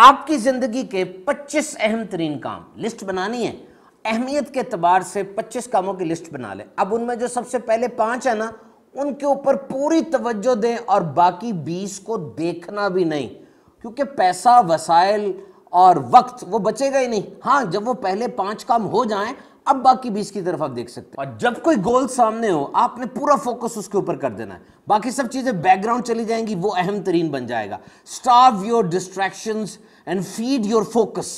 आपकी ज़िंदगी के 25 अहम तरीन काम लिस्ट बनानी है अहमियत के अतबार से 25 कामों की लिस्ट बना लें अब उनमें जो सबसे पहले पांच है ना उनके ऊपर पूरी तवज्जो दें और बाकी 20 को देखना भी नहीं क्योंकि पैसा वसाइल और वक्त वो बचेगा ही नहीं हाँ जब वो पहले पांच काम हो जाएं अब बाकी बीच की तरफ आप देख सकते हैं और जब कोई गोल सामने हो आपने पूरा फोकस उसके ऊपर कर देना है बाकी सब चीज़ें बैकग्राउंड चली जाएंगी वो अहम तरीन बन जाएगा starve your distraction and feed your focus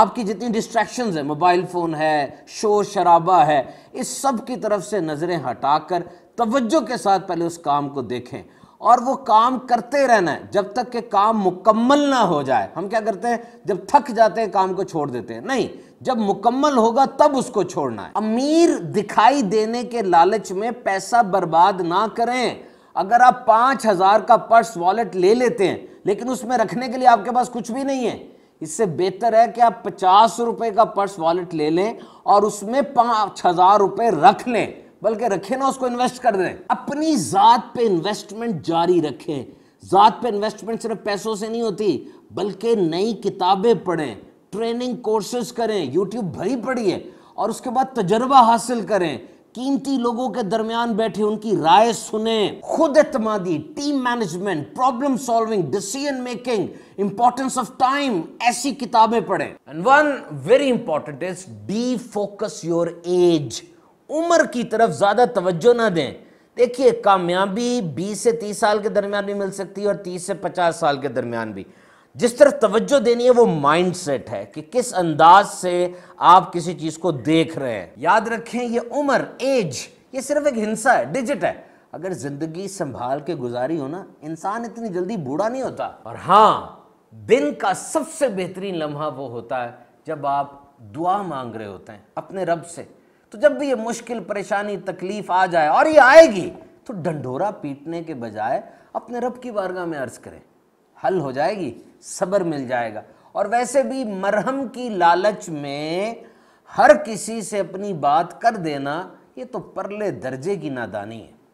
आपकी जितनी डिस्ट्रैक्शन है मोबाइल फ़ोन है शोर शराबा है इस सब की तरफ से नज़रें हटाकर तवज्जो के साथ पहले उस काम को देखें और वो काम करते रहना है जब तक के काम मुकम्मल ना हो जाए हम क्या करते हैं जब थक जाते हैं काम को छोड़ देते हैं नहीं जब मुकम्मल होगा तब उसको छोड़ना है अमीर दिखाई देने के लालच में पैसा बर्बाद ना करें अगर आप पांच हज़ार का पर्स वॉलेट ले लेते हैं लेकिन उसमें रखने के लिए आपके पास कुछ भी नहीं है इससे बेहतर है कि आप पचास रुपए का पर्स वॉलेट ले लें और उसमें पांच हज़ार रुपए रख लें बल्कि रखें ना उसको इन्वेस्ट कर दें अपनी ज़ात पे इन्वेस्टमेंट जारी रखें ज़ात पे इन्वेस्टमेंट सिर्फ पैसों से नहीं होती बल्कि नई किताबें पढ़ें ट्रेनिंग कोर्सेज करें यूट्यूब भरी पड़ी है और उसके बाद तजर्बा हासिल करें कीमती लोगों के दरमियान बैठे उनकी राय सुने खुद एतमादी team management problem solving decision making importance of time ऐसी किताबें पढ़ें and one very important is the focus your age उम्र की तरफ ज़्यादा तवज्जो ना दें देखिए कामयाबी 20 से 30 साल के दरमियान भी मिल सकती है और 30 से 50 साल के दरमियान भी जिस तरफ तवज्जो देनी है वो माइंड सेट है कि किस अंदाज से आप किसी चीज़ को देख रहे हैं याद रखें ये उम्र एज ये सिर्फ एक हिंसा है डिजिट है अगर ज़िंदगी संभाल के गुजारी हो ना इंसान इतनी जल्दी बूढ़ा नहीं होता और हाँ दिन का सबसे बेहतरीन लम्हा वो होता है जब आप दुआ मांग रहे होते हैं अपने रब से तो जब भी ये मुश्किल परेशानी तकलीफ आ जाए और ये आएगी तो डंडोरा पीटने के बजाय अपने रब की बारगाह में अर्ज करें हल हो जाएगी सब्र मिल जाएगा और वैसे भी मरहम की लालच में हर किसी से अपनी बात कर देना ये तो परले दर्जे की नादानी है